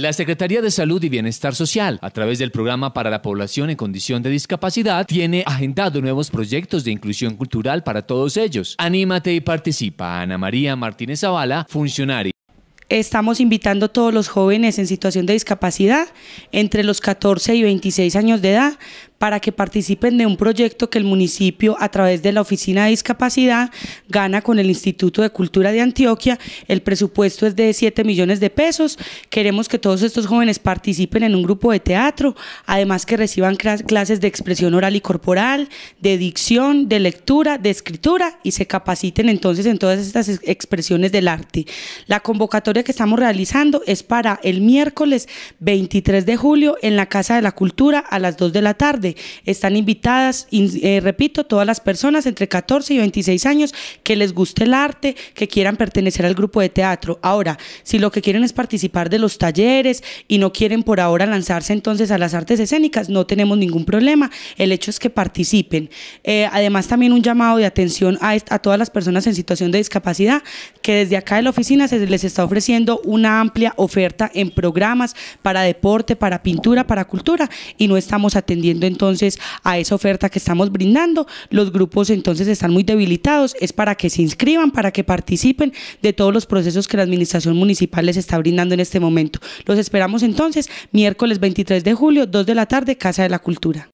La Secretaría de Salud y Bienestar Social, a través del programa para la población en condición de discapacidad, tiene agendado nuevos proyectos de inclusión cultural para todos ellos. Anímate y participa. Ana María Martínez Zavala, funcionaria. Estamos invitando a todos los jóvenes en situación de discapacidad entre los 14 y 26 años de edad para que participen de un proyecto que el municipio, a través de la Oficina de Discapacidad, gana con el Instituto de Cultura de Antioquia. El presupuesto es de 7 millones de pesos. Queremos que todos estos jóvenes participen en un grupo de teatro, además que reciban clases de expresión oral y corporal, de dicción, de lectura, de escritura y se capaciten entonces en todas estas expresiones del arte. La convocatoria que estamos realizando es para el miércoles 23 de julio en la Casa de la Cultura a las 2 de la tarde. Están invitadas, eh, repito, todas las personas entre 14 y 26 años que les guste el arte, que quieran pertenecer al grupo de teatro. Ahora, si lo que quieren es participar de los talleres y no quieren por ahora lanzarse entonces a las artes escénicas, no tenemos ningún problema. El hecho es que participen. Eh, además, también un llamado de atención a, a todas las personas en situación de discapacidad, que desde acá de la oficina se les está ofreciendo una amplia oferta en programas para deporte, para pintura, para cultura, y no estamos atendiendo entonces entonces a esa oferta que estamos brindando. Los grupos entonces están muy debilitados, es para que se inscriban, para que participen de todos los procesos que la administración municipal les está brindando en este momento. Los esperamos entonces miércoles 23 de julio, 2 de la tarde, Casa de la Cultura.